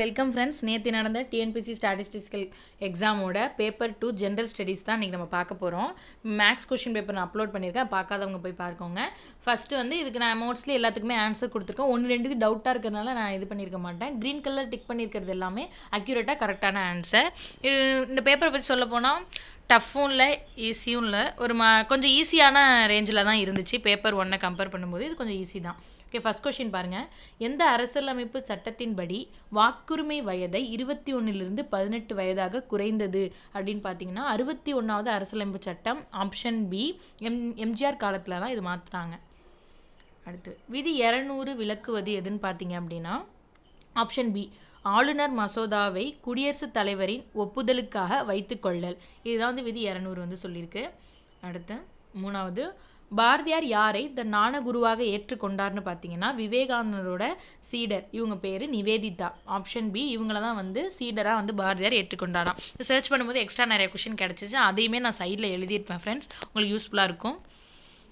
welcome friends நேற்று நடந்த TNPSC statistical எக்ஸாமோட பேப்பர் டூ ஜென்ரல் ஸ்டடீஸ் தான் இன்றைக்கி நம்ம பார்க்க போகிறோம் மேக்ஸ் கொஷின் பேப்பர் நான் அப்லோட் பண்ணியிருக்கேன் பார்க்காதவங்க போய் பார்க்கோங்க ஃபஸ்ட்டு வந்து இதுக்கு நான் மோஸ்ட்லி எல்லாத்துக்குமே ஆன்சர் கொடுத்துருக்கேன் ஒன்று ரெண்டுக்கு டவுட்டாக இருக்கிறதுனால நான் இது பண்ணியிருக்க மாட்டேன் க்ரீன் கலர் டிக் பண்ணியிருக்கிறது எல்லாமே அக்யூரேட்டாக கரெக்டான ஆன்சர் இந்த பேப்பரை பற்றி சொல்ல போனால் டஃப்பும் இல்லை ஈஸியும் இல்லை ஒரு ம கொஞ்சம் ஈஸியான ரேஞ்சில் தான் இருந்துச்சு பேப்பர் ஒன்றை கம்பேர் பண்ணும்போது இது கொஞ்சம் ஈஸி தான் ஓகே ஃபஸ்ட் கொஷின் பாருங்கள் எந்த அரசியலமைப்பு சட்டத்தின்படி வாக்குரிமை வயதை இருபத்தி ஒன்றிலிருந்து பதினெட்டு வயதாக குறைந்தது அப்படின்னு பார்த்தீங்கன்னா அறுபத்தி ஒன்றாவது அரசியலமைப்பு சட்டம் ஆப்ஷன் பி எம் எம்ஜிஆர் காலத்தில் தான் இது மாற்றுறாங்க அடுத்து விதி இரநூறு விளக்குவது எதுன்னு பார்த்தீங்க அப்படின்னா ஆப்ஷன் பி ஆளுநர் மசோதாவை குடியரசுத் தலைவரின் ஒப்புதலுக்காக வைத்துக்கொள்ளல் இதுதான் வந்து விதி இரநூறு வந்து சொல்லியிருக்கு அடுத்து மூணாவது பாரதியார் யாரை த நாணகுருவாக ஏற்றுக்கொண்டார்னு பார்த்தீங்கன்னா விவேகானந்தரோட சீடர் இவங்க பேர் நிவேதிதா ஆப்ஷன் பி இவங்கள தான் வந்து சீடராக வந்து பாரதியார் ஏற்றுக்கொண்டாராம் சர்ச் பண்ணும்போது எக்ஸ்ட்ரா நிறைய கொஷின் கிடச்சிச்சு அதையுமே நான் சைடில் எழுதியிருப்பேன் ஃப்ரெண்ட்ஸ் உங்களுக்கு யூஸ்ஃபுல்லாக இருக்கும்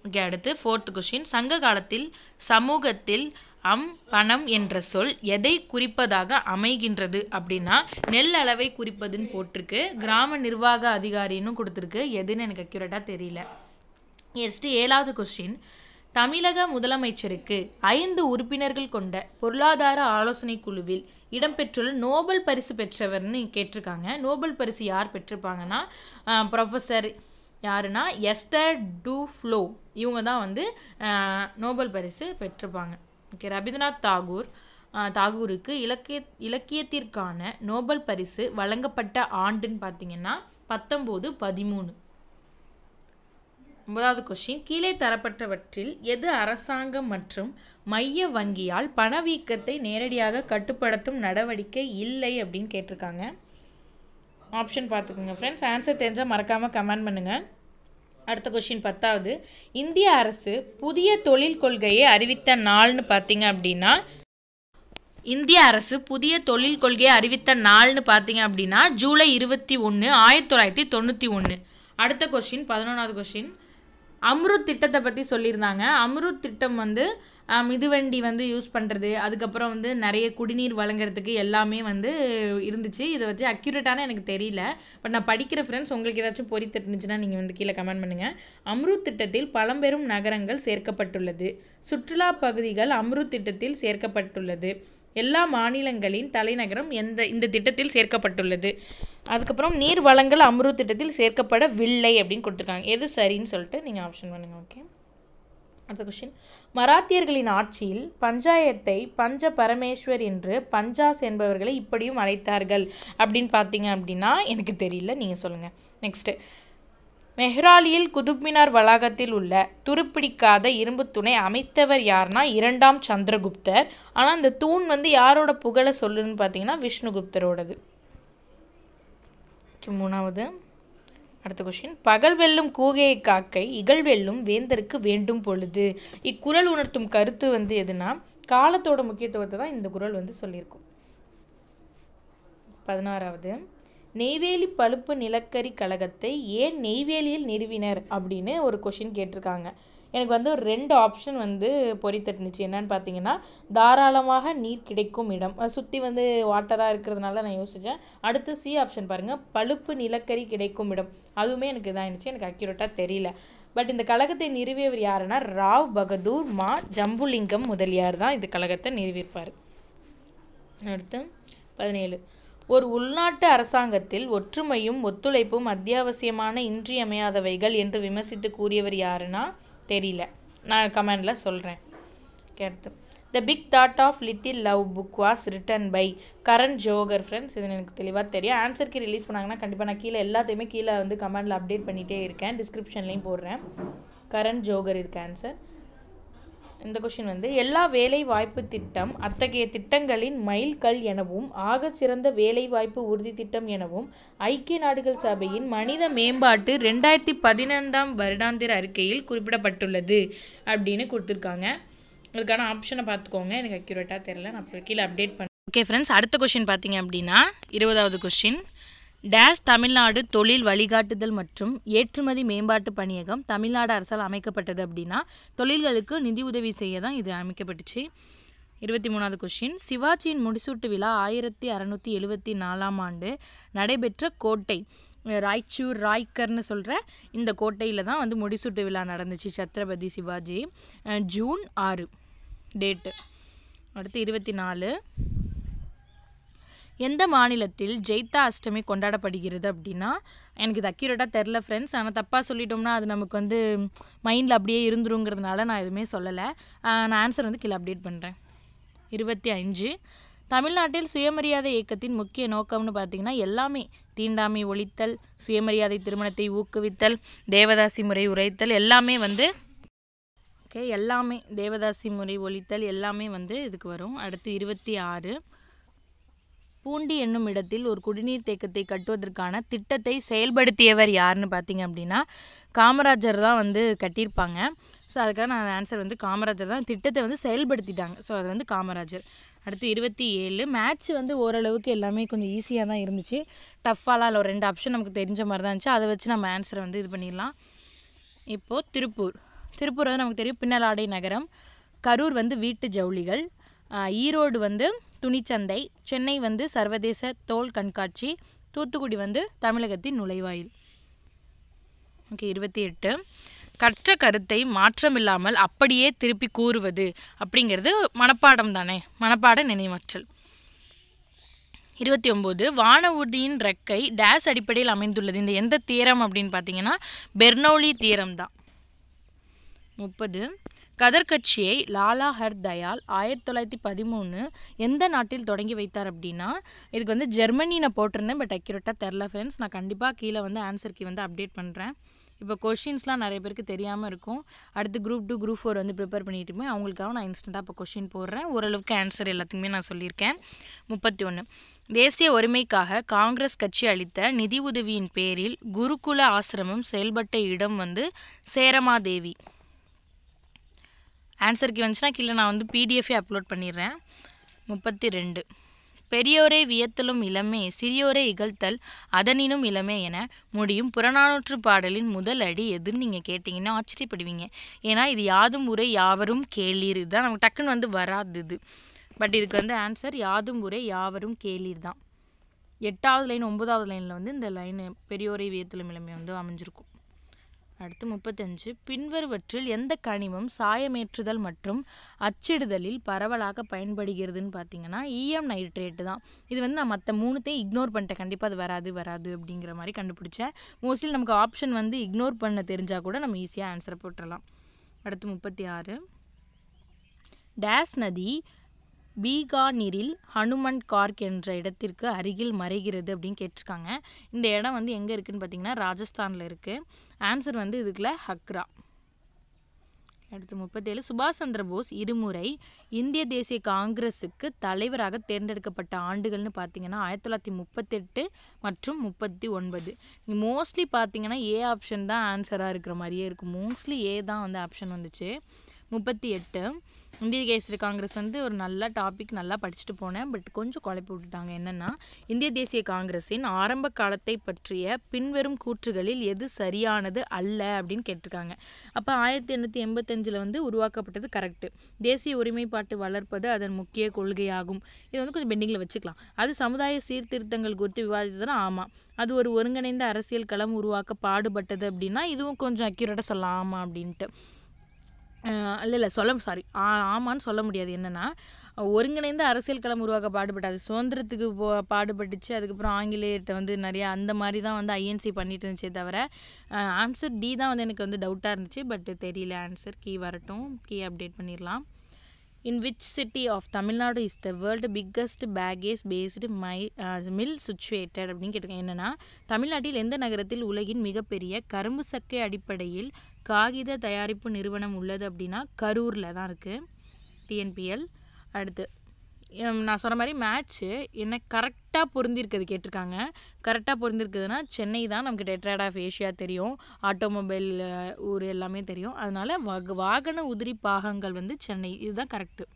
ஓகே அடுத்து ஃபோர்த் கொஷின் சங்க காலத்தில் சமூகத்தில் அம் பணம் என்ற சொல் எதை குறிப்பதாக அமைகின்றது அப்படின்னா நெல் அளவை குறிப்பதுன்னு போட்டிருக்கு கிராம நிர்வாக அதிகாரின்னு கொடுத்துருக்கு எதுன்னு எனக்கு அக்யூரேட்டாக தெரியல நெக்ஸ்ட் ஏழாவது கொஸ்டின் தமிழக முதலமைச்சருக்கு ஐந்து உறுப்பினர்கள் கொண்ட பொருளாதார ஆலோசனை குழுவில் இடம்பெற்றுள்ள நோபல் பரிசு பெற்றவர்னு கேட்டிருக்காங்க நோபல் பரிசு யார் பெற்றிருப்பாங்கன்னா ப்ரொஃபஸர் யாருன்னா எஸ்தர் டூ ஃப்ளோ இவங்க தான் வந்து நோபல் பரிசு பெற்றிருப்பாங்க ஓகே ரவீந்திரநாத் தாகூர் தாகூருக்கு இலக்கிய இலக்கியத்திற்கான நோபல் பரிசு வழங்கப்பட்ட ஆண்டுன்னு பார்த்தீங்கன்னா பத்தொம்போது பதிமூணு ஒன்பதாவது கொஷின் கீழே தரப்பட்டவற்றில் எது அரசாங்கம் மற்றும் மைய வங்கியால் பணவீக்கத்தை நேரடியாக கட்டுப்படுத்தும் நடவடிக்கை இல்லை அப்படின்னு கேட்டிருக்காங்க ஆப்ஷன் பார்த்துக்கோங்க ஃப்ரெண்ட்ஸ் ஆன்சர் தெரிஞ்சால் மறக்காமல் கமெண்ட் பண்ணுங்கள் அடுத்த கொஷின் பத்தாவது இந்திய அரசு புதிய தொழில் கொள்கையை அறிவித்த நாள்னு பார்த்தீங்க அப்படின்னா இந்திய அரசு புதிய தொழில் கொள்கையை அறிவித்த நாள்னு பார்த்தீங்க அப்படின்னா ஜூலை இருபத்தி ஒன்று ஆயிரத்தி தொள்ளாயிரத்தி தொண்ணூற்றி ஒன்று அடுத்த கொஷின் பதினொன்றாவது கொஷின் அம்ருத் திட்டத்தை பற்றி சொல்லியிருந்தாங்க அம்ருத் திட்டம் வந்து மிதுவண்டி வந்து யூஸ் பண்ணுறது அதுக்கப்புறம் வந்து நிறைய குடிநீர் வழங்குறதுக்கு எல்லாமே வந்து இருந்துச்சு இதை வச்சு அக்யூரேட்டான எனக்கு தெரியல பட் நான் படிக்கிற ஃப்ரெண்ட்ஸ் உங்களுக்கு ஏதாச்சும் பொறித்து இருந்துச்சுன்னா நீங்கள் வந்து கீழே கமெண்ட் பண்ணுங்கள் அம்ருத் திட்டத்தில் பழம்பெரும் நகரங்கள் சேர்க்கப்பட்டுள்ளது சுற்றுலா பகுதிகள் அம்ருத் திட்டத்தில் சேர்க்கப்பட்டுள்ளது எல்லா மாநிலங்களின் தலைநகரம் எந்த இந்த திட்டத்தில் சேர்க்கப்பட்டுள்ளது அதுக்கப்புறம் நீர் வளங்கள் அம்ருத் திட்டத்தில் சேர்க்கப்படவில்லை அப்படின்னு கொடுத்துருக்காங்க எது சரின்னு சொல்லிட்டு நீங்கள் ஆப்ஷன் பண்ணுங்கள் ஓகே அடுத்த கொஷின் மராத்தியர்களின் ஆட்சியில் பஞ்சாயத்தை பஞ்ச பரமேஸ்வர் என்று பஞ்சாஸ் என்பவர்களை இப்படியும் அழைத்தார்கள் அப்படின்னு பார்த்தீங்க அப்படின்னா எனக்கு தெரியல நீங்கள் சொல்லுங்கள் நெக்ஸ்ட்டு மெஹ்ராலியில் குதுப்மினார் வளாகத்தில் உள்ள துருப்பிடிக்காத இரும்பு துணை அமைத்தவர் யார்னா இரண்டாம் சந்திரகுப்தர் ஆனால் அந்த தூண் வந்து யாரோட புகழை சொல்லுன்னு பார்த்தீங்கன்னா விஷ்ணுகுப்தரோடது மூணாவது அடுத்த கொஷின் பகல் வெல்லும் கூகையை காக்கை இகழ் வெல்லும் வேந்தருக்கு வேண்டும் பொழுது இக்குரல் உணர்த்தும் கருத்து வந்து எதுனா காலத்தோட முக்கியத்துவத்தை தான் இந்த குரல் வந்து சொல்லியிருக்கும் பதினாறாவது நெய்வேலி பழுப்பு நிலக்கரி கழகத்தை ஏன் நெய்வேலியில் நிறுவினர் அப்படின்னு ஒரு கொஷின் கேட்டிருக்காங்க எனக்கு வந்து ஒரு ரெண்டு ஆப்ஷன் வந்து தட்டுனுச்சு என்னன்னு பார்த்தீங்கன்னா தாராளமாக நீர் கிடைக்கும் இடம் சுற்றி வந்து வாட்டராக இருக்கிறதுனால நான் யோசித்தேன் அடுத்து சி ஆப்ஷன் பாருங்கள் பழுப்பு நிலக்கரி கிடைக்கும் இடம் அதுவுமே எனக்கு இருந்துச்சு எனக்கு அக்யூரேட்டாக தெரியல பட் இந்த கழகத்தை நிறுவியவர் யாருன்னா ராவ் பகதூர் மா ஜம்புலிங்கம் முதலியார் தான் இந்த கழகத்தை நிறுவியிருப்பார் அடுத்து பதினேழு ஒரு உள்நாட்டு அரசாங்கத்தில் ஒற்றுமையும் ஒத்துழைப்பும் அத்தியாவசியமான இன்றியமையாதவைகள் என்று விமர்சித்து கூறியவர் யாருன்னா தெரியல நான் கமெண்டில் சொல்கிறேன் கேட்டு the big thought of little love book was written by Karan Johar friends இது எனக்கு தெளிவாக தெரியும் ஆன்சருக்கு ரிலீஸ் பண்ணாங்கன்னா கண்டிப்பாக நான் கீழே எல்லாத்தையுமே கீழே வந்து கமெண்டில் அப்டேட் பண்ணிகிட்டே இருக்கேன் டிஸ்கிரிப்ஷன்லேயும் போடுறேன் கரண் ஜோகர் இருக்கு ஆன்சர் இந்த கொஷின் வந்து எல்லா வேலை வாய்ப்பு திட்டம் அத்தகைய திட்டங்களின் மைல்கல் எனவும் ஆக சிறந்த வேலை வாய்ப்பு உறுதி திட்டம் எனவும் ஐக்கிய நாடுகள் சபையின் மனித மேம்பாட்டு ரெண்டாயிரத்தி பதினைந்தாம் வருடாந்திர அறிக்கையில் குறிப்பிடப்பட்டுள்ளது அப்படின்னு கொடுத்துருக்காங்க அதுக்கான ஆப்ஷனை பார்த்துக்கோங்க எனக்கு அக்யூரேட்டாக தெரியல நான் கீழே அப்டேட் பண்ணேன் ஓகே ஃப்ரெண்ட்ஸ் அடுத்த கொஷின் பார்த்தீங்க அப்படின்னா இருபதாவது கொஷின் டேஷ் தமிழ்நாடு தொழில் வழிகாட்டுதல் மற்றும் ஏற்றுமதி மேம்பாட்டு பணியகம் தமிழ்நாடு அரசால் அமைக்கப்பட்டது அப்படின்னா தொழில்களுக்கு நிதி உதவி செய்ய தான் இது அமைக்கப்பட்டுச்சு இருபத்தி மூணாவது கொஷின் சிவாஜியின் முடிசூட்டு விழா ஆயிரத்தி அறநூற்றி எழுபத்தி நாலாம் ஆண்டு நடைபெற்ற கோட்டை ராய்ச்சூர் ராய்க்கர்னு சொல்கிற இந்த கோட்டையில் தான் வந்து முடிசூட்டு விழா நடந்துச்சு சத்ரபதி சிவாஜி ஜூன் ஆறு டேட்டு அடுத்து இருபத்தி நாலு எந்த மாநிலத்தில் ஜெயித்தா அஷ்டமி கொண்டாடப்படுகிறது அப்படின்னா எனக்கு இது அக்யூரேட்டாக தெரில ஃப்ரெண்ட்ஸ் ஆனால் தப்பாக சொல்லிட்டோம்னா அது நமக்கு வந்து மைண்டில் அப்படியே இருந்துருங்கிறதுனால நான் எதுவுமே சொல்லலை நான் ஆன்சர் வந்து கீழே அப்டேட் பண்ணுறேன் இருபத்தி அஞ்சு தமிழ்நாட்டில் சுயமரியாதை இயக்கத்தின் முக்கிய நோக்கம்னு பார்த்திங்கன்னா எல்லாமே தீண்டாமை ஒழித்தல் சுயமரியாதை திருமணத்தை ஊக்குவித்தல் தேவதாசி முறை உரைத்தல் எல்லாமே வந்து ஓகே எல்லாமே தேவதாசி முறை ஒழித்தல் எல்லாமே வந்து இதுக்கு வரும் அடுத்து இருபத்தி ஆறு பூண்டி என்னும் இடத்தில் ஒரு குடிநீர் தேக்கத்தை கட்டுவதற்கான திட்டத்தை செயல்படுத்தியவர் யாருன்னு பார்த்தீங்க அப்படின்னா காமராஜர் தான் வந்து கட்டியிருப்பாங்க ஸோ அதுக்காக நான் ஆன்சர் வந்து காமராஜர் தான் திட்டத்தை வந்து செயல்படுத்திட்டாங்க ஸோ அது வந்து காமராஜர் அடுத்து இருபத்தி ஏழு மேட்ச் வந்து ஓரளவுக்கு எல்லாமே கொஞ்சம் ஈஸியாக தான் இருந்துச்சு டஃப்பாலாம் இல்லை ஒரு ரெண்டு ஆப்ஷன் நமக்கு தெரிஞ்ச மாதிரி தான் இருந்துச்சு அதை வச்சு நம்ம ஆன்சரை வந்து இது பண்ணிடலாம் இப்போது திருப்பூர் திருப்பூர் வந்து நமக்கு தெரியும் பின்னலாடை நகரம் கரூர் வந்து வீட்டு ஜவுளிகள் ஈரோடு வந்து துணிச்சந்தை சென்னை வந்து சர்வதேச தோல் கண்காட்சி தூத்துக்குடி வந்து தமிழகத்தின் நுழைவாயில் ஓகே இருபத்தி எட்டு கற்ற கருத்தை மாற்றமில்லாமல் அப்படியே திருப்பி கூறுவது அப்படிங்கிறது மனப்பாடம் தானே மனப்பாட நினைவாற்றல் இருபத்தி ஒம்பது வான ஊர்தியின் ரெக்கை டேஸ் அடிப்படையில் அமைந்துள்ளது இந்த எந்த தீரம் அப்படின்னு பார்த்தீங்கன்னா பெர்னோலி தீரம் தான் முப்பது கதர் கட்சியை லாலா ஹர் தயால் ஆயிரத்தி தொள்ளாயிரத்தி பதிமூணு எந்த நாட்டில் தொடங்கி வைத்தார் அப்படின்னா இதுக்கு வந்து ஜெர்மனி நான் போட்டிருந்தேன் பட் அக்யூரேட்டாக தெரில ஃப்ரெண்ட்ஸ் நான் கண்டிப்பாக கீழே வந்து ஆன்சருக்கு வந்து அப்டேட் பண்ணுறேன் இப்போ கொஷின்ஸ்லாம் நிறைய பேருக்கு தெரியாமல் இருக்கும் அடுத்து குரூப் டூ குரூப் ஃபோர் வந்து ப்ரிப்பேர் பண்ணிட்டுமே அவங்களுக்காக நான் இன்ஸ்டண்ட்டாக இப்போ கொஷின் போடுறேன் ஓரளவுக்கு ஆன்சர் எல்லாத்துக்குமே நான் சொல்லியிருக்கேன் முப்பத்தி ஒன்று தேசிய ஒருமைக்காக காங்கிரஸ் கட்சி அளித்த நிதி உதவியின் பேரில் குருகுல ஆசிரமம் செயல்பட்ட இடம் வந்து சேரமாதேவி ஆன்சருக்கு வந்துச்சுன்னா கீழே நான் வந்து பிடிஎஃபே அப்லோட் பண்ணிடுறேன் முப்பத்தி ரெண்டு பெரியோரே வியத்தலும் இளமே சிறியோரே இகழ்த்தல் அதனினும் இளமே என முடியும் புறநானூற்று பாடலின் முதல் அடி எதுன்னு நீங்கள் கேட்டிங்கன்னா ஆச்சரியப்படுவீங்க ஏன்னா இது யாதும் உரை யாவரும் கேளீர் தான் நமக்கு டக்குன்னு வந்து வராது இது பட் இதுக்கு வந்து ஆன்சர் யாதும் உரை யாவரும் கேளீர் தான் எட்டாவது லைன் ஒன்பதாவது லைனில் வந்து இந்த லைன் பெரியோரை வியத்தலும் இளமே வந்து அமைஞ்சிருக்கும் அடுத்து முப்பத்தஞ்சு பின்வருவற்றில் எந்த கனிமம் சாயமேற்றுதல் மற்றும் அச்சிடுதலில் பரவலாக பயன்படுகிறதுன்னு பார்த்தீங்கன்னா ஈஎம் e நைட்ரேட்டு தான் இது வந்து நான் மற்ற மூணுத்தையும் இக்னோர் பண்ணிட்டேன் கண்டிப்பாக அது வராது வராது அப்படிங்கிற மாதிரி கண்டுபிடிச்சேன் மோஸ்ட்லி நமக்கு ஆப்ஷன் வந்து இக்னோர் பண்ண தெரிஞ்சால் கூட நம்ம ஈஸியாக ஆன்சரை போட்டுடலாம் அடுத்து முப்பத்தி ஆறு டேஸ் நதி பீகானிரில் ஹனுமன் கார்க் என்ற இடத்திற்கு அருகில் மறைகிறது அப்படின்னு கேட்டிருக்காங்க இந்த இடம் வந்து எங்கே இருக்குதுன்னு பார்த்தீங்கன்னா ராஜஸ்தானில் இருக்குது ஆன்சர் வந்து இதுக்குள்ள ஹக்ரா அடுத்து முப்பத்தேழு சுபாஷ் சந்திர போஸ் இருமுறை இந்திய தேசிய காங்கிரஸுக்கு தலைவராக தேர்ந்தெடுக்கப்பட்ட ஆண்டுகள்னு பார்த்தீங்கன்னா ஆயிரத்தி தொள்ளாயிரத்தி முப்பத்தெட்டு மற்றும் முப்பத்தி ஒன்பது மோஸ்ட்லி பார்த்தீங்கன்னா ஏ ஆப்ஷன் தான் ஆன்சராக இருக்கிற மாதிரியே இருக்கும் மோஸ்ட்லி ஏ தான் வந்து ஆப்ஷன் வந்துச்சு முப்பத்தி எட்டு இந்திய தேசிய காங்கிரஸ் வந்து ஒரு நல்ல டாபிக் நல்லா படிச்சுட்டு போனேன் பட் கொஞ்சம் குழப்பி விட்டுட்டாங்க என்னென்னா இந்திய தேசிய காங்கிரஸின் ஆரம்ப காலத்தை பற்றிய பின்வரும் கூற்றுகளில் எது சரியானது அல்ல அப்படின்னு கேட்டிருக்காங்க அப்போ ஆயிரத்தி எண்ணூற்றி எண்பத்தஞ்சில் வந்து உருவாக்கப்பட்டது கரெக்டு தேசிய உரிமைப்பாட்டு வளர்ப்பது அதன் முக்கிய கொள்கையாகும் இது வந்து கொஞ்சம் பெண்டிங்கில் வச்சுக்கலாம் அது சமுதாய சீர்திருத்தங்கள் குறித்து விவாதித்ததுனா ஆமாம் அது ஒரு ஒருங்கிணைந்த அரசியல் களம் உருவாக்க பாடுபட்டது அப்படின்னா இதுவும் கொஞ்சம் அக்யூரேட்டாக சொல்லலாம் ஆமாம் அப்படின்ட்டு இல்லை இல்லை சொல்ல சாரி ஆமான்னு சொல்ல முடியாது என்னென்னா ஒருங்கிணைந்த அரசியல் களம் உருவாக்க பாடுபட்டு அது சுதந்திரத்துக்கு போ பாடுபட்டுச்சு அதுக்கப்புறம் ஆங்கிலேயர்கிட்ட வந்து நிறையா அந்த மாதிரி தான் வந்து ஐஎன்சி பண்ணிட்டு இருந்துச்சே தவிர ஆன்சர் டி தான் வந்து எனக்கு வந்து டவுட்டாக இருந்துச்சு பட் தெரியல ஆன்சர் கீ வரட்டும் கீ அப்டேட் பண்ணிடலாம் in which city of Tamil Nadu is the world biggest bagasse based my mill situated அப்படின்னு கேட்டிருக்கேன் என்னென்னா தமிழ்நாட்டில் எந்த நகரத்தில் உலகின் மிகப்பெரிய கரும்பு சக்கை அடிப்படையில் காகித தயாரிப்பு நிறுவனம் உள்ளது அப்படின்னா கரூரில் தான் இருக்குது டிஎன்பிஎல் அடுத்து நான் சொன்ன மாதிரி மேட்ச்சு என்ன கரெக்டாக பொருந்திருக்குது கேட்டிருக்காங்க கரெக்டாக பொருந்திருக்குதுன்னா சென்னை தான் நமக்கு டெட்ராட் ஆஃப் ஏஷியா தெரியும் ஆட்டோமொபைல் ஊர் எல்லாமே தெரியும் அதனால் வாகன உதிரி பாகங்கள் வந்து சென்னை இதுதான் கரெக்டு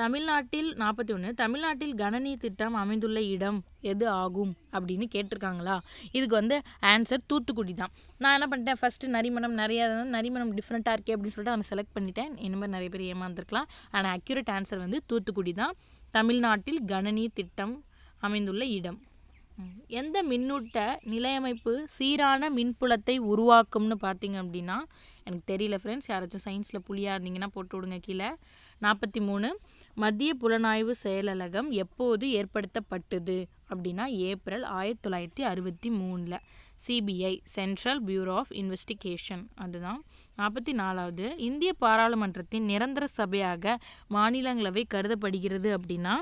தமிழ்நாட்டில் நாற்பத்தி ஒன்று தமிழ்நாட்டில் கணநீர் திட்டம் அமைந்துள்ள இடம் எது ஆகும் அப்படின்னு கேட்டிருக்காங்களா இதுக்கு வந்து ஆன்சர் தூத்துக்குடி தான் நான் என்ன பண்ணிட்டேன் ஃபஸ்ட்டு நரிமணம் நிறையா நரிமணம் டிஃப்ரெண்ட்டாக இருக்கே அப்படின்னு சொல்லிட்டு அதை செலக்ட் பண்ணிட்டேன் இனிமேல் நிறைய பேர் ஏமாந்துருக்கலாம் ஆனால் அக்யூரேட் ஆன்சர் வந்து தூத்துக்குடி தான் தமிழ்நாட்டில் கணநீர் திட்டம் அமைந்துள்ள இடம் எந்த மின்னூட்ட நிலையமைப்பு சீரான மின்புலத்தை உருவாக்கும்னு பார்த்தீங்க அப்படின்னா எனக்கு தெரியல ஃப்ரெண்ட்ஸ் யாராச்சும் சயின்ஸில் புளியாக இருந்தீங்கன்னா போட்டு விடுங்க கீழே நாற்பத்தி மூணு மத்திய புலனாய்வு செயலகம் எப்போது ஏற்படுத்தப்பட்டது அப்படின்னா ஏப்ரல் ஆயிரத்தி தொள்ளாயிரத்தி அறுபத்தி மூணில் CBI central bureau of investigation அதுதான் நாற்பத்தி நாலாவது இந்திய பாராளுமன்றத்தின் நிரந்தர சபையாக மாநிலங்களவை கருதப்படுகிறது அப்படின்னா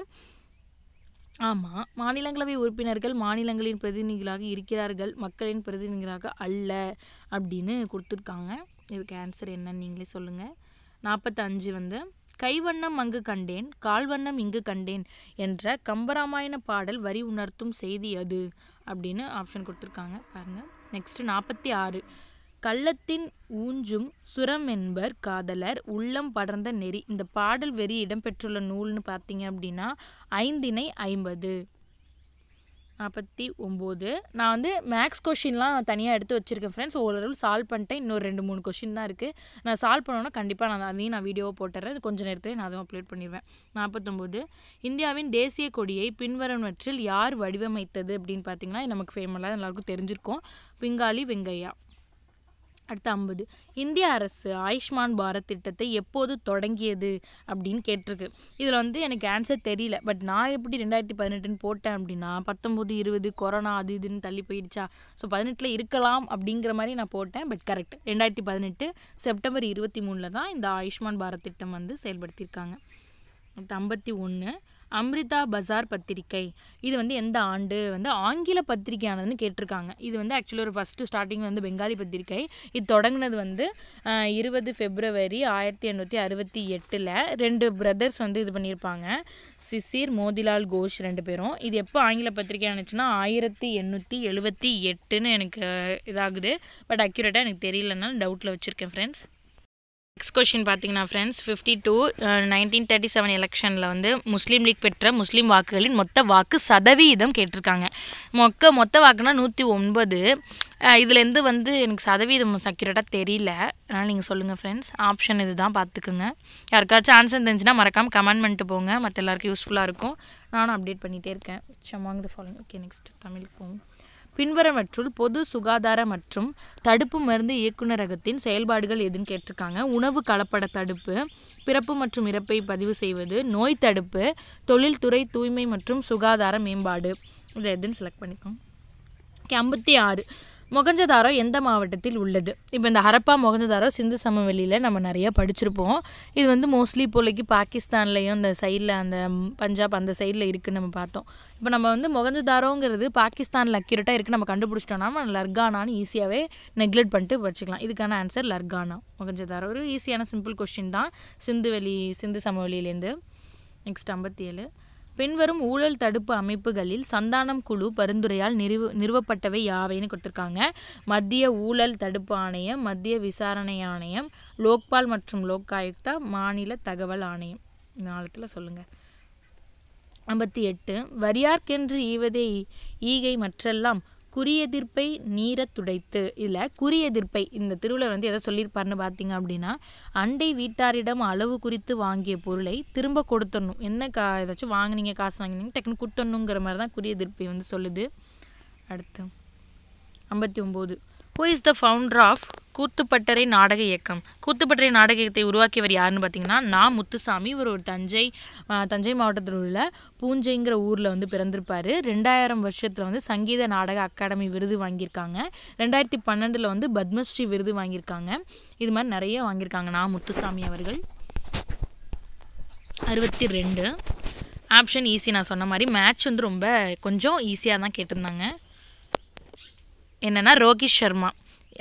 ஆமாம் மாநிலங்களவை உறுப்பினர்கள் மாநிலங்களின் பிரதிநிதிகளாக இருக்கிறார்கள் மக்களின் பிரதிநிதிகளாக அல்ல அப்படின்னு கொடுத்துருக்காங்க இதுக்கு ஆன்சர் என்னன்னு நீங்களே சொல்லுங்கள் நாற்பத்தஞ்சு வந்து கைவண்ணம் அங்கு கண்டேன் கால்வண்ணம் இங்கு கண்டேன் என்ற கம்பராமாயண பாடல் வரி உணர்த்தும் செய்தி அது அப்படின்னு ஆப்ஷன் கொடுத்துருக்காங்க பாருங்கள் நெக்ஸ்ட்டு நாற்பத்தி ஆறு கள்ளத்தின் ஊஞ்சும் சுரம் என்பர் காதலர் உள்ளம் படர்ந்த நெறி இந்த பாடல் வெறி இடம்பெற்றுள்ள நூல்னு பார்த்தீங்க அப்படின்னா ஐந்தினை ஐம்பது நாற்பத்தி ஒம்பது நான் வந்து மேக்ஸ் கொஷின்லாம் தனியாக எடுத்து வச்சுருக்கேன் ஃப்ரெண்ட்ஸ் ஓரளவு சால்வ் பண்ணிட்டேன் இன்னொரு ரெண்டு மூணு கொஷின் தான் இருக்குது நான் சால்வ் பண்ணோன்னா கண்டிப்பாக நான் அதையும் நான் வீடியோவை போட்டுறேன் கொஞ்சம் நேரத்தில் நான் அதுவும் அப்லோட் பண்ணிடுவேன் நாற்பத்தொம்போது இந்தியாவின் தேசிய கொடியை பின்வரவற்றில் யார் வடிவமைத்தது அப்படின்னு பார்த்தீங்கன்னா நமக்கு ஃபேமலாக எல்லாருக்கும் தெரிஞ்சிருக்கோம் பிங்காலி வெங்கையா அடுத்து ஐம்பது இந்திய அரசு ஆயுஷ்மான் பாரத் திட்டத்தை எப்போது தொடங்கியது அப்படின்னு கேட்டிருக்கு இதில் வந்து எனக்கு ஆன்சர் தெரியல பட் நான் எப்படி ரெண்டாயிரத்தி பதினெட்டுன்னு போட்டேன் அப்படின்னா பத்தொம்போது இருபது கொரோனா அது இதுன்னு தள்ளி போயிடுச்சா ஸோ பதினெட்டில் இருக்கலாம் அப்படிங்கிற மாதிரி நான் போட்டேன் பட் கரெக்ட் ரெண்டாயிரத்தி பதினெட்டு செப்டம்பர் இருபத்தி மூணில் தான் இந்த ஆயுஷ்மான் பாரத் திட்டம் வந்து செயல்படுத்தியிருக்காங்க ஐம்பத்தி ஒன்று அம்ரிதா பஜார் பத்திரிக்கை இது வந்து எந்த ஆண்டு வந்து ஆங்கில பத்திரிக்கையானதுன்னு கேட்டிருக்காங்க இது வந்து ஆக்சுவலி ஒரு ஃபஸ்ட்டு ஸ்டார்டிங் வந்து பெங்காலி பத்திரிக்கை இது தொடங்கினது வந்து இருபது ஃபெப்ரவரி ஆயிரத்தி எண்ணூற்றி அறுபத்தி எட்டில் ரெண்டு பிரதர்ஸ் வந்து இது பண்ணியிருப்பாங்க சிசிர் மோதிலால் கோஷ் ரெண்டு பேரும் இது எப்போ ஆங்கில பத்திரிக்கை ஆனிச்சுன்னா ஆயிரத்தி எண்ணூற்றி எழுபத்தி எட்டுன்னு எனக்கு இதாகுது பட் அக்யூரேட்டாக எனக்கு தெரியலனாலும் டவுட்டில் வச்சுருக்கேன் ஃப்ரெண்ட்ஸ் நெக்ஸ்ட் கொஷின் பார்த்தீங்கன்னா friends fifty two nineteen thirty seven எலெக்ஷனில் வந்து முஸ்லீம் லீக் பெற்ற முஸ்லீம் வாக்குகளின் மொத்த வாக்கு சதவீதம் கேட்டிருக்காங்க மொக்க மொத்த வாக்குனா நூற்றி ஒன்பது இதுலேருந்து வந்து எனக்கு சதவீதம் அக்யூரேட்டாக தெரியல அதனால் நீங்கள் சொல்லுங்கள் ஃப்ரெண்ட்ஸ் ஆப்ஷன் இது தான் பார்த்துக்குங்க யாருக்காச்சும் ஆன்சர் தெரிஞ்சுன்னா மறக்காமல் கமெண்ட் பண்ணிட்டு போங்க மற்ற எல்லாருக்கும் யூஸ்ஃபுல்லாக இருக்கும் நானும் அப்டேட் பண்ணிகிட்டே இருக்கேன் சமாங் the following okay next Tamil போங்க பின்வரவற்றுள் பொது சுகாதார மற்றும் தடுப்பு மருந்து இயக்குநரகத்தின் செயல்பாடுகள் எதுன்னு கேட்டிருக்காங்க உணவு கலப்பட தடுப்பு பிறப்பு மற்றும் இறப்பை பதிவு செய்வது நோய் தடுப்பு தொழில்துறை தூய்மை மற்றும் சுகாதார மேம்பாடு இது எதுன்னு செலக்ட் பண்ணிக்கோங்க ஐம்பத்தி ஆறு மொகஞ்சதாரோ எந்த மாவட்டத்தில் உள்ளது இப்போ இந்த ஹரப்பா மொகஞ்சதாரோ சிந்து சமவெளியில் நம்ம நிறைய படிச்சிருப்போம் இது வந்து மோஸ்ட்லி இப்போலைக்கு பாகிஸ்தான்லேயும் அந்த சைடில் அந்த பஞ்சாப் அந்த சைடில் இருக்குதுன்னு நம்ம பார்த்தோம் இப்போ நம்ம வந்து மொகஞ்சதாரோங்கிறது பாகிஸ்தானில் அக்யூரேட்டாக இருக்குது நம்ம கண்டுபிடிச்சிட்டோம்னா நம்ம லர்கானான்னு ஈஸியாகவே நெக்லெக்ட் பண்ணிட்டு வச்சுக்கலாம் இதுக்கான ஆன்சர் லர்கானா மொகஞ்சதாரோ ஒரு ஈஸியான சிம்பிள் கொஷின் தான் சிந்து வெளி சிந்து சமவெளியிலேருந்து நெக்ஸ்ட் ஐம்பத்தி ஏழு பின்வரும் ஊழல் தடுப்பு அமைப்புகளில் சந்தானம் குழு பரிந்துரையால் நிறுவ நிறுவப்பட்டவை யாவைன்னு கொடுத்துருக்காங்க மத்திய ஊழல் தடுப்பு ஆணையம் மத்திய விசாரணை ஆணையம் லோக்பால் மற்றும் லோக்காயுக்தா மாநில தகவல் ஆணையம் நாளத்தில் சொல்லுங்கள் ஐம்பத்தி எட்டு வரியார்க்கென்று ஈவதே ஈகை மற்றெல்லாம் குறியெதிர்ப்பை நீரத் துடைத்து இதில் குறியெதிர்ப்பை இந்த திருவிழா வந்து எதை சொல்லியிருப்பார்னு பார்த்தீங்க அப்படின்னா அண்டை வீட்டாரிடம் அளவு குறித்து வாங்கிய பொருளை திரும்ப கொடுத்துடணும் என்ன கா ஏதாச்சும் வாங்கினீங்க காசு வாங்கினீங்க டக்குன்னு குட்டணுங்கிற மாதிரி தான் குறியெதிர்ப்பை வந்து சொல்லுது அடுத்து ஐம்பத்தி ஒம்பது who is the founder of Koothuppattarai நாடக இயக்கம் கூத்துப்பட்டறை நாடக இயக்கத்தை உருவாக்கியவர் யாருன்னு பார்த்தீங்கன்னா நான் முத்துசாமி இவர் ஒரு தஞ்சை தஞ்சை மாவட்டத்தில் உள்ள பூஞ்சைங்கிற ஊரில் வந்து பிறந்திருப்பார் ரெண்டாயிரம் வருஷத்தில் வந்து சங்கீத நாடக அகாடமி விருது வாங்கியிருக்காங்க ரெண்டாயிரத்தி பன்னெண்டில் வந்து பத்மஸ்ரீ விருது வாங்கியிருக்காங்க இது மாதிரி நிறைய வாங்கியிருக்காங்க நான் முத்துசாமி அவர்கள் அறுபத்தி ரெண்டு ஆப்ஷன் ஈஸி நான் சொன்ன மாதிரி மேட்ச் வந்து ரொம்ப கொஞ்சம் ஈஸியாக தான் கேட்டிருந்தாங்க என்னென்னா ரோகித் சர்மா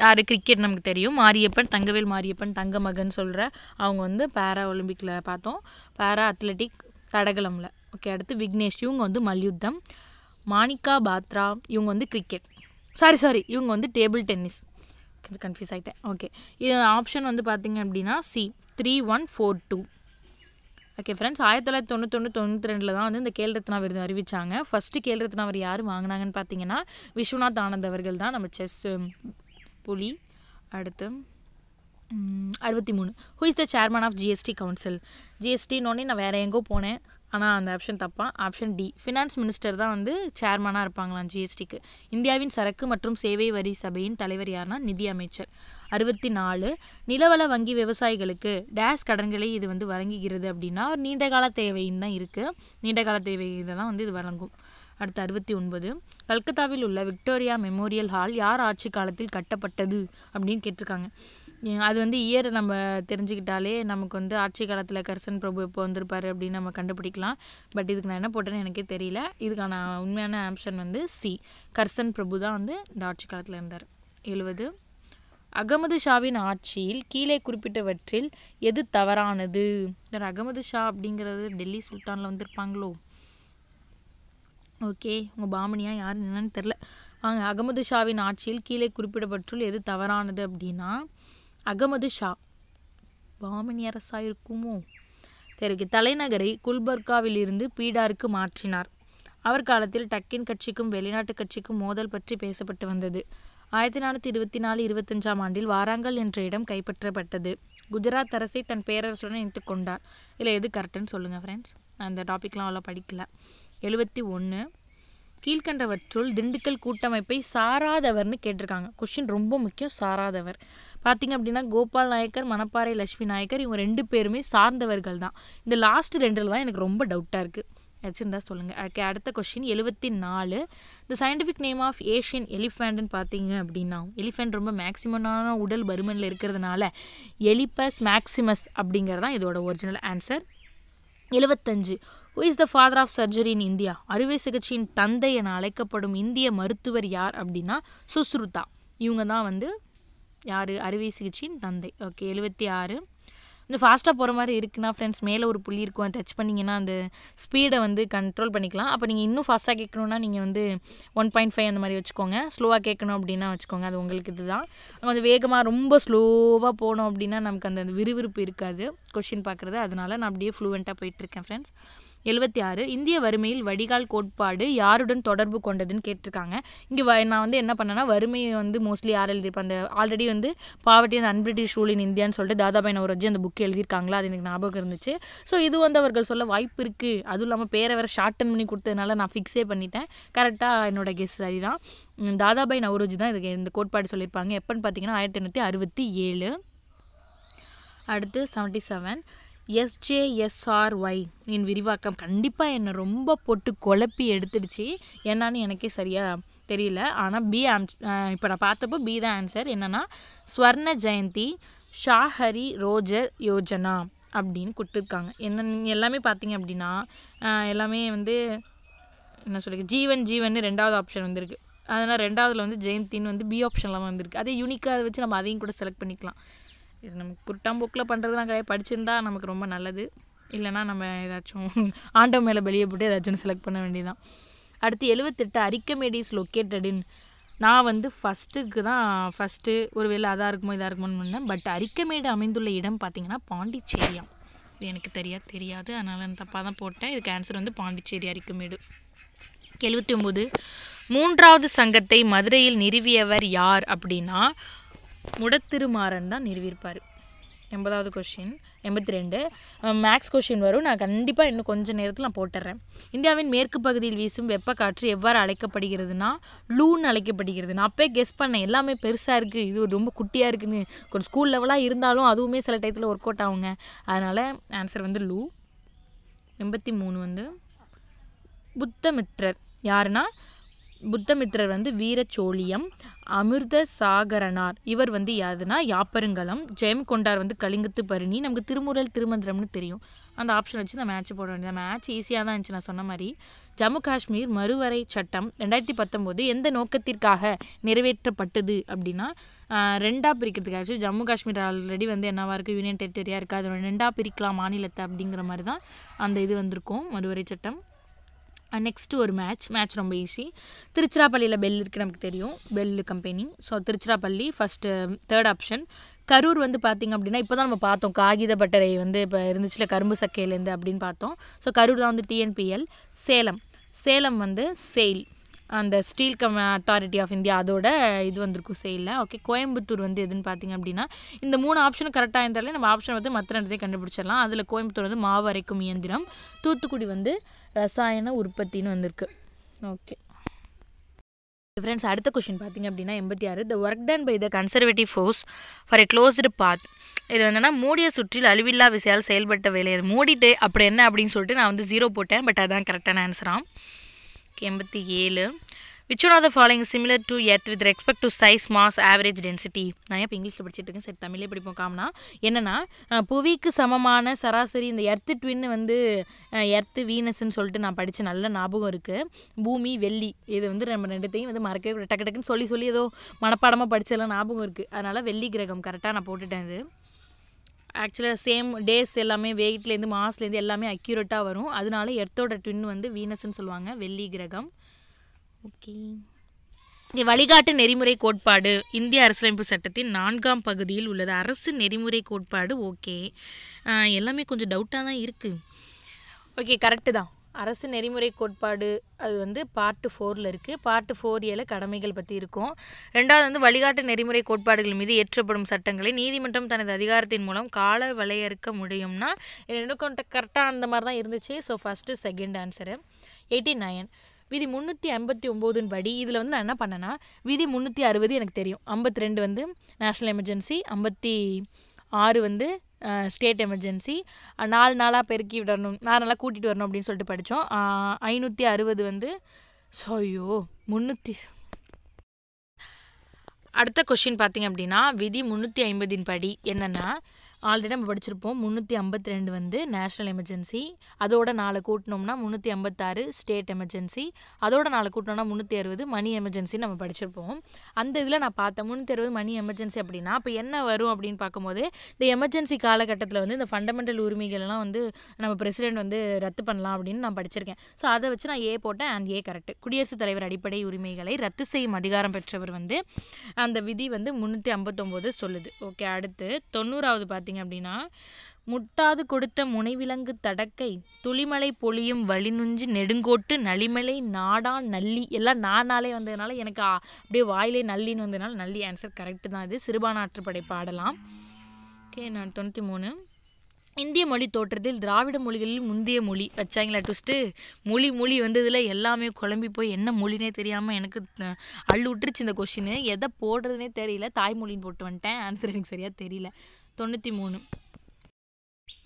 யார் கிரிக்கெட் நமக்கு தெரியும் மாரியப்பன் தங்கவேல் மாரியப்பன் தங்க மகன் சொல்கிற அவங்க வந்து பேரா ஒலிம்பிக்கில் பார்த்தோம் பேரா அத்லெட்டிக் தடகளமில் ஓகே அடுத்து விக்னேஷ் இவங்க வந்து மல்யுத்தம் மாணிக்கா பாத்ரா இவங்க வந்து கிரிக்கெட் சாரி சாரி இவங்க வந்து டேபிள் டென்னிஸ் கொஞ்சம் கன்ஃபியூஸ் ஆகிட்டேன் ஓகே இது ஆப்ஷன் வந்து பார்த்திங்க அப்படின்னா C three one four two okay friends ஆயிரத்தி தொள்ளாயிரத்தி தொண்ணூத்தொன்று தொண்ணூற்றி ரெண்டில் தான் வந்து இந்த கேல்ரத்னா விருது அறிவித்தாங்க ஃபஸ்ட்டு கேல்ரத்னா அவர் யார் வாங்கினாங்கன்னு பார்த்தீங்கன்னா விஸ்வநாத் ஆனந்த் அவர்கள் தான் நம்ம செஸ் புலி அடுத்து அறுபத்தி மூணு who is the chairman of GST council ஜிஎஸ்டின்னொடனே நான் வேறு எங்கோ போனேன் ஆனால் அந்த ஆப்ஷன் தப்பாக ஆப்ஷன் டி ஃபினான்ஸ் மினிஸ்டர் தான் வந்து சேர்மனாக இருப்பாங்களாம் ஜிஎஸ்டிக்கு இந்தியாவின் சரக்கு மற்றும் சேவை வரி சபையின் தலைவர் யாருன்னா நிதி அமைச்சர் அறுபத்தி நாலு நிலவள வங்கி விவசாயிகளுக்கு டேஸ் கடன்களை இது வந்து வழங்குகிறது அப்படின்னா ஒரு கால தேவையின் தான் இருக்குது நீண்ட தேவை இதை தான் வந்து இது வழங்கும் அடுத்து அறுபத்தி ஒன்பது கல்கத்தாவில் உள்ள விக்டோரியா மெமோரியல் ஹால் யார் ஆட்சி காலத்தில் கட்டப்பட்டது அப்படின்னு கேட்டிருக்காங்க அது வந்து இயர் நம்ம தெரிஞ்சுக்கிட்டாலே நமக்கு வந்து ஆட்சி காலத்தில் கர்சன் பிரபு இப்போ வந்திருப்பார் அப்படின்னு நம்ம கண்டுபிடிக்கலாம் பட் இதுக்கு நான் என்ன போட்டேன்னு எனக்கே தெரியல இதுக்கான உண்மையான ஆப்ஷன் வந்து சி கர்சன் பிரபு தான் வந்து இந்த ஆட்சி காலத்தில் இருந்தார் எழுபது அகமது ஷாவின் ஆட்சியில் கீழே குறிப்பிட்டவற்றில் எது தவறானது அகமது ஷா அப்படிங்கிறது டெல்லி சுல்தானில் வந்திருப்பாங்களோ ஓகே உங்கள் பாமணியாக யார் என்னன்னு தெரில வாங்க அகமது ஷாவின் ஆட்சியில் கீழே குறிப்பிடப்பட்டுள் எது தவறானது அப்படின்னா அகமது ஷா பாமணி அரசாக இருக்குமோ தெருக்கு தலைநகரை குல்பர்காவிலிருந்து பீடாருக்கு மாற்றினார் அவர் காலத்தில் டக்கின் கட்சிக்கும் வெளிநாட்டு கட்சிக்கும் மோதல் பற்றி பேசப்பட்டு வந்தது ஆயிரத்தி நானூற்றி இருபத்தி நாலு இருபத்தஞ்சாம் ஆண்டில் வாராங்கல் என்ற இடம் கைப்பற்றப்பட்டது குஜராத் அரசை தன் பேரரசுடன் இணைத்து கொண்டார் இதில் எது கரெக்டுன்னு சொல்லுங்கள் ஃப்ரெண்ட்ஸ் அந்த டாப்பிக்லாம் அவ்வளோ படிக்கல எழுபத்தி ஒன்று கீழ்கண்டவற்றுள் திண்டுக்கல் கூட்டமைப்பை சாராதவர்னு கேட்டிருக்காங்க கொஷின் ரொம்ப முக்கியம் சாராதவர் பார்த்திங்க அப்படின்னா கோபால் நாயக்கர் மணப்பாறை லட்சுமி நாயக்கர் இவங்க ரெண்டு பேருமே சார்ந்தவர்கள் தான் இந்த லாஸ்ட் ரெண்டில் தான் எனக்கு ரொம்ப டவுட்டாக இருக்குது வச்சுருந்தா சொல்லுங்கள் ஓகே அடுத்த கொஷின் எழுபத்தி நாலு இந்த சயின்டிஃபிக் நேம் ஆஃப் ஏஷியன் எலிஃபெண்ட்னு பார்த்தீங்க அப்படின்னா எலிஃபெண்ட் ரொம்ப மேக்சிமமான உடல் பருமனில் இருக்கிறதுனால எலிபஸ் மேக்சிமஸ் அப்படிங்கிறது தான் இதோட ஒரிஜினல் ஆன்சர் எழுபத்தஞ்சு who is the father of surgery in India அறுவை சிகிச்சையின் தந்தை என அழைக்கப்படும் இந்திய மருத்துவர் யார் அப்படின்னா சுஸ்ருதா இவங்க தான் வந்து யார் அறுவை சிகிச்சையின் தந்தை ஓகே எழுபத்தி ஆறு கொஞ்சம் ஃபாஸ்ட்டாக போகிற மாதிரி இருக்குன்னா ஃப்ரெண்ட்ஸ் மேலே ஒரு புள்ளி இருக்கும் டச் பண்ணிங்கன்னா அந்த ஸ்பீடை வந்து கண்ட்ரோல் பண்ணிக்கலாம் அப்போ நீங்கள் இன்னும் ஃபாஸ்ட்டாக கேட்கணுன்னா நீங்கள் வந்து ஒன் பாயிண்ட் ஃபைவ் அந்த மாதிரி வச்சுக்கோங்க ஸ்லோவாக கேட்கணும் அப்படின்னா வச்சுக்கோங்க அது உங்களுக்கு இதுதான் கொஞ்சம் வேகமாக ரொம்ப ஸ்லோவாக போனோம் அப்படின்னா நமக்கு அந்த விறுவிறுப்பு இருக்காது கொஷின் பார்க்குறது அதனால் நான் அப்படியே ஃப்ளூவெண்ட்டாக போயிட்டுருக்கேன் ஃப்ரெண்ட்ஸ் எழுபத்தி ஆறு இந்திய வறுமையில் வடிகால் கோட்பாடு யாருடன் தொடர்பு கொண்டதுன்னு கேட்டிருக்காங்க இங்கே நான் வந்து என்ன பண்ணேன்னா வறுமையை வந்து மோஸ்ட்லி யார் எழுதியிருப்பேன் அந்த ஆல்ரெடி வந்து poverty and unbritish rule in இந்தியான்னு சொல்லிட்டு தாதாபாய் நவரோஜி அந்த புக் எழுதியிருக்காங்களா அது எனக்கு ஞாபகம் இருந்துச்சு ஸோ இது வந்து அவர்கள் சொல்ல வாய்ப்பு இருக்குது அதுவும் இல்லாமல் பேரை வேறு ஷார்ட்டன் பண்ணி கொடுத்ததுனால நான் ஃபிக்ஸே பண்ணிட்டேன் கரெக்டாக என்னோடய கெஸ் தான் தாதாபாய் நவரோஜி தான் இதுக்கு இந்த கோட்பாடு சொல்லியிருப்பாங்க எப்போன்னு பார்த்தீங்கன்னா ஆயிரத்தி எண்ணூற்றி அறுபத்தி ஏழு அடுத்து செவன்ட்டி செவன் எஸ்ஜேஎஸ்ஆர்ஒய் என் விரிவாக்கம் கண்டிப்பாக என்னை ரொம்ப போட்டு குழப்பி எடுத்துடுச்சு என்னான்னு எனக்கே சரியாக தெரியல ஆனால் பி ஆம் இப்போ நான் பார்த்தப்போ பி தான் ஆன்சர் என்னென்னா ஸ்வர்ண ஜெயந்தி ஷாஹரி ரோஜர் யோஜனா அப்படின்னு கொடுத்துருக்காங்க என்ன நீங்கள் எல்லாமே பார்த்தீங்க அப்படின்னா எல்லாமே வந்து என்ன சொல்லுங்க ஜீவன் ஜீவன் ரெண்டாவது ஆப்ஷன் வந்திருக்கு அதனால் ரெண்டாவதுல வந்து ஜெயந்தின்னு வந்து பி ஆப்ஷன்லாம் வந்திருக்கு அதே யூனிக்காக அதை வச்சு நம்ம அதையும் கூட செலக்ட் பண்ணிக்கலாம் இது நமக்கு குட்டாம்போக்கில் பண்ணுறதுலாம் கிடையாது படிச்சிருந்தா நமக்கு ரொம்ப நல்லது இல்லைனா நம்ம ஏதாச்சும் ஆண்டோ மேலே வெளியே போட்டு ஏதாச்சும் செலக்ட் பண்ண வேண்டியதுதான் அடுத்து எழுவத்தெட்டு அரிக்கமேடிஸ் லொக்கேட்டட் இன் நான் வந்து ஃபஸ்ட்டுக்கு தான் ஃபஸ்ட்டு ஒரு வேளை அதாக இருக்குமோ இதாக இருக்குமோன்னு பண்ணேன் பட் அரிக்கமேடு அமைந்துள்ள இடம் பார்த்தீங்கன்னா பாண்டிச்சேரியாம் இது எனக்கு தெரியா தெரியாது அதனால் நான் தப்பாக தான் போட்டேன் இதுக்கு ஆன்சர் வந்து பாண்டிச்சேரி அரிக்கமேடு எழுபத்தி ஒம்பது மூன்றாவது சங்கத்தை மதுரையில் நிறுவியவர் யார் அப்படின்னா முடத்திருமாறன் தான் நிறுவிருப்பார் எண்பதாவது கொஷின் எண்பத்தி ரெண்டு மேக்ஸ் கொஷின் வரும் நான் கண்டிப்பாக இன்னும் கொஞ்சம் நேரத்தில் நான் போட்டுறேன் இந்தியாவின் மேற்கு பகுதியில் வீசும் வெப்ப காற்று எவ்வாறு அழைக்கப்படுகிறதுனா லூன்னு அழைக்கப்படுகிறது நான் அப்போயே கெஸ் பண்ணேன் எல்லாமே பெருசாக இருக்குது இது ரொம்ப குட்டியாக இருக்குதுன்னு ஒரு ஸ்கூல் லெவலாக இருந்தாலும் அதுவுமே சில டயத்தில் ஒர்க் அவுட் ஆகுங்க அதனால் ஆன்சர் வந்து லூ எண்பத்தி மூணு வந்து புத்தமித்ரர் யாருன்னா புத்தமித்திரர் வந்து வீரச்சோழியம் அமிர்த சாகரனார் இவர் வந்து யாதுன்னா யாப்பருங்கலம் ஜெயம் கொண்டார் வந்து கலிங்கத்து பரணி நமக்கு திருமுறல் திருமந்திரம்னு தெரியும் அந்த ஆப்ஷன் வச்சு நான் மேட்ச் போட வேண்டியது மேட்ச் ஈஸியாக தான் இருந்துச்சு நான் சொன்ன மாதிரி ஜம்மு காஷ்மீர் மறுவரை சட்டம் ரெண்டாயிரத்தி பத்தொம்போது எந்த நோக்கத்திற்காக நிறைவேற்றப்பட்டது அப்படின்னா ரெண்டாக பிரிக்கிறதுக்கு ஜம்மு காஷ்மீர் ஆல்ரெடி வந்து என்னவாக இருக்குது யூனியன் டெரிட்டரியாக இருக்குது அதோட ரெண்டாக பிரிக்கலாம் மாநிலத்தை அப்படிங்கிற மாதிரி தான் அந்த இது வந்திருக்கும் மறுவரை சட்டம் நெக்ஸ்ட்டு ஒரு மேட்ச் மேட்ச் ரொம்ப ஈஸி திருச்சிராப்பள்ளியில் பெல் இருக்குது நமக்கு தெரியும் BHEL company so Tiruchirappalli first third option Karur வந்து பார்த்திங்க அப்படின்னா இப்போ தான் நம்ம பார்த்தோம் காகித பட்டறை வந்து இப்போ இருந்துச்சுல கரும்பு சக்கையிலேருந்து அப்படின்னு பார்த்தோம் ஸோ கரூர் தான் வந்து டிஎன்பிஎல் சேலம் சேலம் வந்து சேல் அந்த steel cum authority of India அதோட இது வந்திருக்கும் செயலில் ஓகே கோயம்புத்தூர் வந்து எதுன்னு பார்த்தீங்க அப்படின்னா இந்த மூணு ஆப்ஷனும் கரெக்டாக இருந்தாலே நம்ம ஆப்ஷன் வந்து மற்ற இடத்தையும் கண்டுபிடிச்சிடலாம் அதில் கோயம்புத்தூர் வந்து மாவு அரைக்கும் இயந்திரம் தூத்துக்குடி வந்து ரசாயன உற்பத்தின்னு வந்திருக்கு ஓகே ஃப்ரெண்ட்ஸ் அடுத்த கொஷின் பார்த்திங்க அப்படின்னா எண்பத்தி ஆறு the work done by the conservative force for a closed path இது என்னன்னா மூடிய சுற்றில் அழிவில்லா விசையால் செயல்பட்ட வேலை அது மூடிட்டு அப்படி என்ன அப்படின்னு சொல்லிட்டு நான் வந்து ஜீரோ போட்டேன் பட் அதான் கரெக்டான ஆன்சராக எண்பத்தி ஏழு which are the following similar to earth with respect to size mass average density நான் இப்போ இங்கிலீஷில் படிச்சுட்டு இருக்கேன் சரி தமிழே படிப்போம் காம்னா என்னென்னா புவிக்கு சமமான சராசரி இந்த எர்த்து ட்வின்னு வந்து எர்த்து வீனஸ்ன்னு சொல்லிட்டு நான் படித்த நல்ல ஞாபகம் இருக்குது பூமி வெள்ளி இது வந்து நம்ம ரெண்டுத்தையும் வந்து மறக்கவே டக்கு டக்குன்னு சொல்லி சொல்லி ஏதோ மனப்பாடமாக படித்ததெல்லாம் ஞாபகம் இருக்குது அதனால் வெள்ளி கிரகம் கரெக்டாக நான் போட்டுட்டேன் இது ஆக்சுவலாக சேம் டேஸ் எல்லாமே வெயிட்லேருந்து மாஸ்லேருந்து எல்லாமே அக்யூரேட்டாக வரும் அதனால எர்த்தோட ட்வின் வந்து வீனஸ்ன்னு சொல்லுவாங்க வெள்ளி கிரகம் ஓகே வழிகாட்டு நெறிமுறை கோட்பாடு இந்திய அரசியலமைப்பு சட்டத்தின் நான்காம் பகுதியில் உள்ளது அரசு நெறிமுறை கோட்பாடு ஓகே எல்லாமே கொஞ்சம் டவுட்டாக தான் இருக்குது ஓகே கரெக்டு தான் அரசு நெறிமுறை கோட்பாடு அது வந்து பார்ட்டு ஃபோரில் இருக்குது பார்ட்டு ஃபோர் ஏழு கடமைகள் பற்றி இருக்கும் ரெண்டாவது வந்து வழிகாட்டு நெறிமுறை கோட்பாடுகள் மீது ஏற்றப்படும் சட்டங்களை நீதிமன்றம் தனது அதிகாரத்தின் மூலம் கால வலையறுக்க முடியும்னா என்ன கொஞ்சம் கரெக்டாக அந்த மாதிரி தான் இருந்துச்சு so first second answer eighty nine விதி முந்நூற்றி ஐம்பத்தி ஒம்போதுன் படி இதில் வந்து நான் என்ன பண்ணேன்னா விதி முந்நூற்றி அறுபது எனக்கு தெரியும் ஐம்பத்தி ரெண்டு வந்து நேஷ்னல் எமர்ஜென்சி ஐம்பத்தி ஆறு வந்து ஸ்டேட் எமர்ஜென்சி நாலு நாளாக பெருக்கி விடணும் நாலு நாளாக கூட்டிகிட்டு வரணும் அப்படின்னு சொல்லிட்டு படித்தோம் ஐநூற்றி அறுபது வந்து ஐயோ முந்நூற்றி அடுத்த கொஷின் பார்த்திங்க அப்படின்னா விதி முந்நூற்றி ஐம்பதின் படி என்னென்னா ஆல்ரெடி நம்ம படிச்சிருப்போம் முந்நூற்றி ஐம்பத்தி ரெண்டு வந்து நேஷ்னல் எமர்ஜென்சி அதோட நாலு கூட்டினோம்னா முந்நூற்றி ஐம்பத்தாறு ஸ்டேட் எமர்ஜென்சி அதோட நாலு கூட்டினோம்னா முந்நூற்றி அறுபது மணி எமர்ஜென்சி நம்ம படிச்சிருப்போம் அந்த இதில் நான் பார்த்தேன் முந்நூற்றி அறுபது மணி எமர்ஜென்சி அப்படின்னா இப்போ என்ன வரும் அப்படின்னு பார்க்கும்போது இந்த எமர்ஜென்சி காலகட்டத்தில் வந்து இந்த ஃபண்டமெண்டல் உரிமைகள்லாம் வந்து நம்ம பிரசிடென்ட் வந்து ரத்து பண்ணலாம் அப்படின்னு நான் படிச்சிருக்கேன் ஸோ அதை வச்சு நான் ஏ போட்டேன் அண்ட் ஏ கரெக்ட் குடியரசுத் தலைவர் அடிப்படை உரிமைகளை ரத்து செய்யும் அதிகாரம் பெற்றவர் வந்து அந்த விதி வந்து முந்நூற்றி ஐம்பத்தொம்போது சொல்லுது ஓகே அடுத்து தொண்ணூறாவது பார்த்திங்க பார்த்தீங்க அப்படின்னா முட்டாது கொடுத்த முனைவிலங்கு தடக்கை துளிமலை பொழியும் வழிநுஞ்சு நெடுங்கோட்டு நளிமலை நாடா நல்லி எல்லாம் நானாலே வந்ததுனால எனக்கு அப்படியே வாயிலே நல்லின்னு வந்ததுனால நல்லி ஆன்சர் கரெக்டு தான் இது சிறுபான்மாற்றுப்படை பாடலாம் ஓகே நான் தொண்ணூற்றி மூணு இந்திய மொழி தோற்றத்தில் திராவிட மொழிகளில் முந்தைய மொழி வச்சாங்களா ட்விஸ்ட்டு மொழி மொழி வந்ததில் எல்லாமே குழம்பி போய் என்ன மொழினே தெரியாமல் எனக்கு அள்ளு விட்டுருச்சு இந்த கொஷின் எதை போடுறதுனே தெரியல தாய்மொழின்னு போட்டு வந்துட்டேன் ஆன்சர் எனக்கு சரியாக தெரியல தொண்ணூற்றி மூணு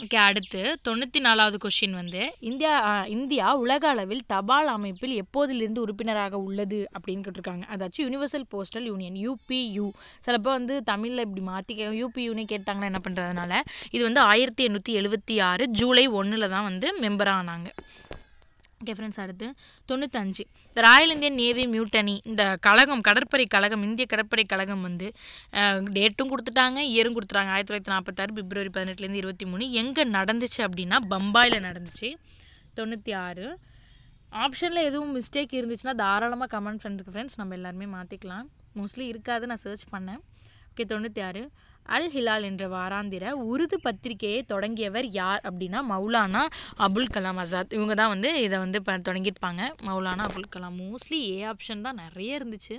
ஓகே அடுத்து தொண்ணூற்றி நாலாவது கொஷின் வந்து இந்தியா இந்தியா உலக அளவில் தபால் அமைப்பில் எப்போதிலிருந்து உறுப்பினராக உள்ளது அப்படின்னு கேட்டிருக்காங்க அதாச்சும் யூனிவர்சல் போஸ்டல் யூனியன் யூபியு சிலப்போ வந்து தமிழில் இப்படி மாற்றிக்க யூபியூனே கேட்டாங்கன்னா என்ன பண்ணுறதுனால இது வந்து ஆயிரத்தி எண்ணூற்றி எழுபத்தி ஆறு ஜூலை ஒன்றில் தான் வந்து மெம்பர் ஆனாங்க டிஃப்ரென்ஸ் அடுத்து தொண்ணூத்தஞ்சு இந்த ராயல் இந்தியன் நேவி மியூட்டனி இந்த கழகம் கடற்படை கழகம் இந்திய கடற்படை கழகம் வந்து டேட்டும் கொடுத்துட்டாங்க இயரும் கொடுத்துட்டாங்க ஆயிரத்தி தொள்ளாயிரத்தி நாற்பத்தாறு பிப்ரவரி பதினெட்டுலேருந்து இருபத்தி மூணு எங்கே நடந்துச்சு அப்படின்னா பம்பாயில் நடந்துச்சு தொண்ணூற்றி ஆறு ஆப்ஷனில் எதுவும் மிஸ்டேக் இருந்துச்சுன்னா தாராளமாக கமெண்ட் பண்ணுறதுக்கு ஃப்ரெண்ட்ஸ் நம்ம எல்லாருமே மாற்றிக்கலாம் மோஸ்ட்லி இருக்காது நான் சர்ச் பண்ணேன் ஓகே தொண்ணூற்றி ஆறு அல் ஹிலால் என்ற வாராந்திர உருது பத்திரிகையை தொடங்கியவர் யார் அப்படின்னா மௌலானா அபுல் கலாம் ஆசாத் இவங்க தான் வந்து இதை வந்து ப தொடங்கியிருப்பாங்க Maulana Abul Kalam mostly A option தான் நிறைய இருந்துச்சு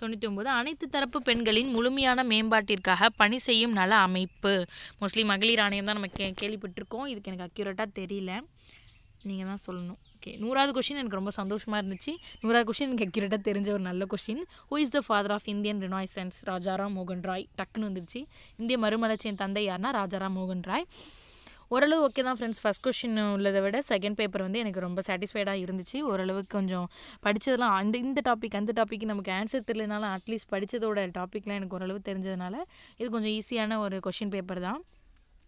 தொண்ணூற்றி ஒம்பது அனைத்து தரப்பு பெண்களின் முழுமையான மேம்பாட்டிற்காக பணி செய்யும் நல அமைப்பு மோஸ்ட்லி மகளிர் ஆணையம் தான் நம்ம கே கேள்விப்பட்டிருக்கோம் இதுக்கு எனக்கு அக்யூரேட்டாக தெரியல நீங்கள் தான் சொல்லணும் ஓகே நூறாவது கொஷின் எனக்கு ரொம்ப சந்தோஷமாக இருந்துச்சு நூறாவது கொஷின் எனக்கு அக்யூரேட்டாக தெரிஞ்ச ஒரு நல்ல question who is the father of Indian renaissance Rajaram மோகன் ராய் டக்குன்னு வந்துருச்சு இந்திய மறுமலர்ச்சியின் தந்தை யார்னா ராஜாராம் மோகன் ராய் ஓரளவு ஓகே தான் ஃப்ரெண்ட்ஸ் ஃபஸ்ட் கொஷின் உள்ளதை விட செகண்ட் பேப்பர் வந்து எனக்கு ரொம்ப சாட்டிஸ்ஃபைடாக இருந்துச்சு ஓரளவுக்கு கொஞ்சம் படித்ததெல்லாம் அந்த இந்த டாபிக் அந்த டாபிக் நமக்கு ஆன்சர் தெரியலனாலும் அட்லீஸ்ட் படித்ததோட டாப்பிக்லாம் எனக்கு ஓரளவு தெரிஞ்சதுனால இது கொஞ்சம் ஈஸியான ஒரு கொஷின் பேப்பர் தான்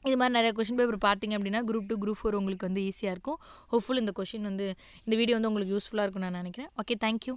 இது மாதிரி நிறைய கொஷின் பேப்பர் பார்த்தீங்க அப்படின்னா குரூப் டூ குரூப் ஃபோர் உங்களுக்கு வந்து ஈஸியாக இருக்கும் ஹோப்ஃபுல் இந்த கொஷின் வந்து இந்த வீடியோ வந்து உங்களுக்கு யூஸ்ஃபுல்லாக இருக்கும்னு நான் நினைக்கிறேன் ஓகே தேங்க்யூ